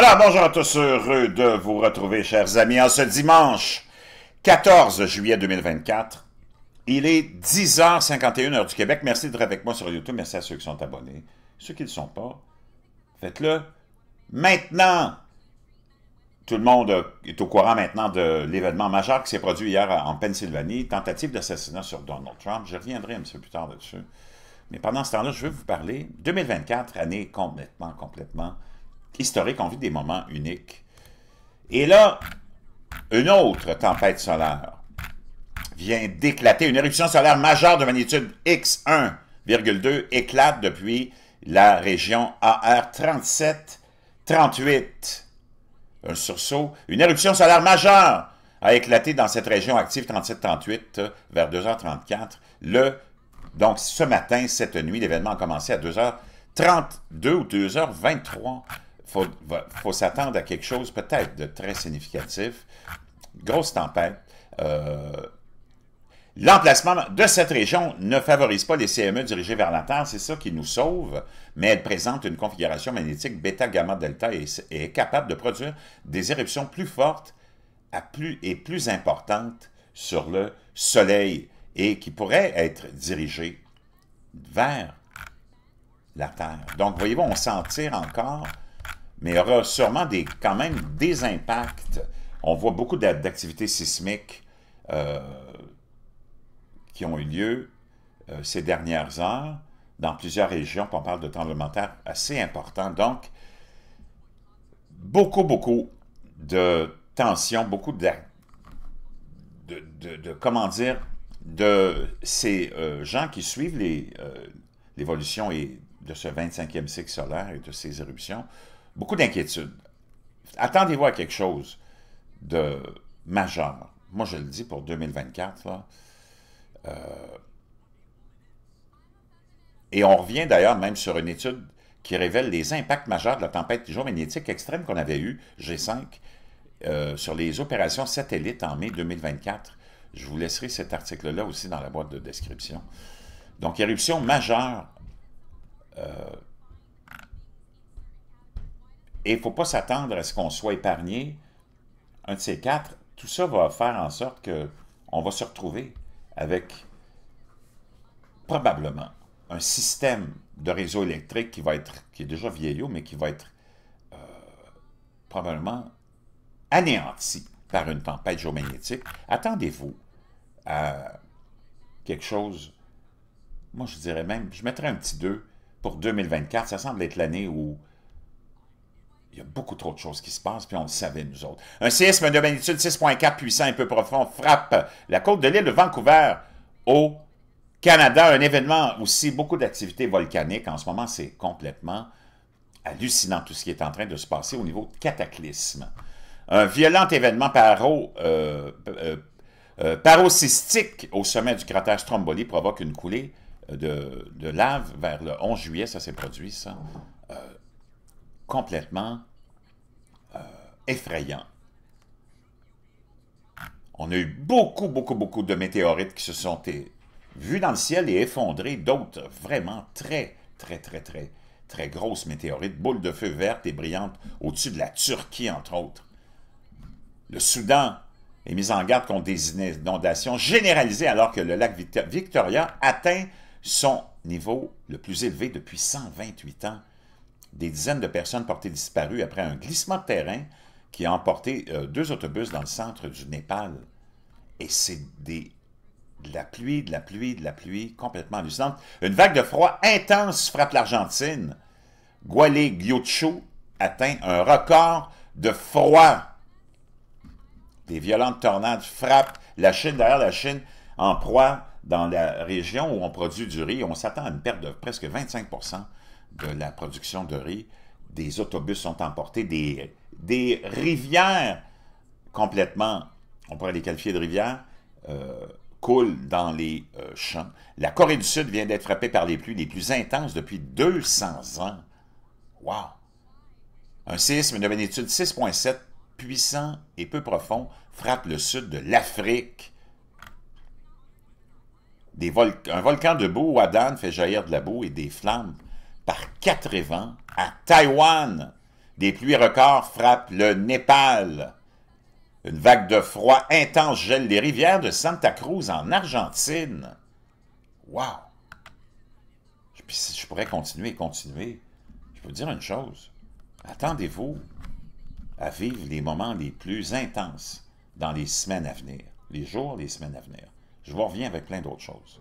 Alors bonjour à tous, heureux de vous retrouver chers amis en ce dimanche 14 juillet 2024. Il est 10h51 heure du Québec. Merci d'être avec moi sur YouTube. Merci à ceux qui sont abonnés. Ceux qui ne le sont pas, faites-le maintenant. Tout le monde est au courant maintenant de l'événement majeur qui s'est produit hier en Pennsylvanie, tentative d'assassinat sur Donald Trump. Je reviendrai un petit peu plus tard là-dessus. Mais pendant ce temps-là, je veux vous parler 2024, année complètement, complètement historique, on vit des moments uniques. Et là, une autre tempête solaire vient d'éclater. Une éruption solaire majeure de magnitude X1,2 éclate depuis la région AR 37-38. Un sursaut. Une éruption solaire majeure a éclaté dans cette région active 37-38 vers 2h34. donc ce matin, cette nuit, l'événement a commencé à 2h32 ou 2h23 faut, faut s'attendre à quelque chose peut-être de très significatif. Grosse tempête. Euh, l'emplacement de cette région ne favorise pas les CME dirigés vers la Terre, c'est ça qui nous sauve, mais elle présente une configuration magnétique bêta-gamma-delta et, est capable de produire des éruptions plus fortes et plus importantes sur le Soleil et qui pourraient être dirigées vers la Terre. Donc, voyez-vous, on s'en tire encore mais il y aura sûrement des, quand même des impacts. On voit beaucoup d'activités sismiques euh, qui ont eu lieu euh, ces dernières heures dans plusieurs régions. on parle de tremblements de assez importants. Donc, beaucoup, beaucoup de tensions, beaucoup de, de, comment dire, de ces euh, gens qui suivent l'évolution et de ce 25e cycle solaire et de ces éruptions beaucoup d'inquiétudes. Attendez-vous à quelque chose de majeur. Moi, je le dis pour 2024. Euh, et on revient d'ailleurs même sur une étude qui révèle les impacts majeurs de la tempête géomagnétique extrême qu'on avait eue, G5, euh, sur les opérations satellites en mai 2024. Je vous laisserai cet article-là aussi dans la boîte de description. Donc, éruption majeure euh, et il ne faut pas s'attendre à ce qu'on soit épargné. Un de ces quatre, tout ça va faire en sorte qu'on va se retrouver avec probablement un système de réseau électrique qui va être, qui est déjà vieillot, mais qui va être euh, probablement anéanti par une tempête géomagnétique. Attendez-vous à quelque chose, moi je dirais même, je mettrais un petit 2 pour 2024, ça semble être l'année où il y a beaucoup trop de choses qui se passent, puis on le savait, nous autres. Un séisme de magnitude 6.4 puissant un peu profond frappe la côte de l'île de Vancouver au Canada. Un événement aussi, beaucoup d'activités volcaniques. En ce moment, c'est complètement hallucinant tout ce qui est en train de se passer au niveau de cataclysme. Un violent événement paro, euh, euh, euh au sommet du cratère Stromboli provoque une coulée de, lave vers le 11 juillet. Ça s'est produit, ça. Euh, complètement euh, effrayant. On a eu beaucoup, beaucoup, beaucoup de météorites qui se sont vues dans le ciel et effondrées, d'autres vraiment très, très, très, très, très grosses météorites, boules de feu vertes et brillantes au-dessus de la Turquie, entre autres. Le Soudan est mis en garde contre des inondations généralisées alors que le lac Victoria atteint son niveau le plus élevé depuis 128 ans des dizaines de personnes portées disparues après un glissement de terrain qui a emporté euh, deux autobus dans le centre du Népal. Et c'est de la pluie, de la pluie, de la pluie, complètement hallucinante. Une vague de froid intense frappe l'Argentine. Gualé-Gyocho atteint un record de froid. Des violentes tornades frappent la Chine, derrière la Chine, en proie dans la région où on produit du riz. On s'attend à une perte de presque 25 de la production de riz, des autobus sont emportés, des, des rivières complètement, on pourrait les qualifier de rivières, euh, coulent dans les euh, champs. La Corée du Sud vient d'être frappée par les pluies les plus intenses depuis 200 ans. Wow! Un séisme de magnitude 6,7, puissant et peu profond, frappe le sud de l'Afrique. un volcan de boue ou fait jaillir de la boue et des flammes par quatre vents à Taïwan. Des pluies records frappent le Népal. Une vague de froid intense gèle les rivières de Santa Cruz en Argentine. Wow! je pourrais continuer et continuer, je peux dire une chose. Attendez-vous à vivre les moments les plus intenses dans les semaines à venir, les jours, les semaines à venir. Je vous reviens avec plein d'autres choses.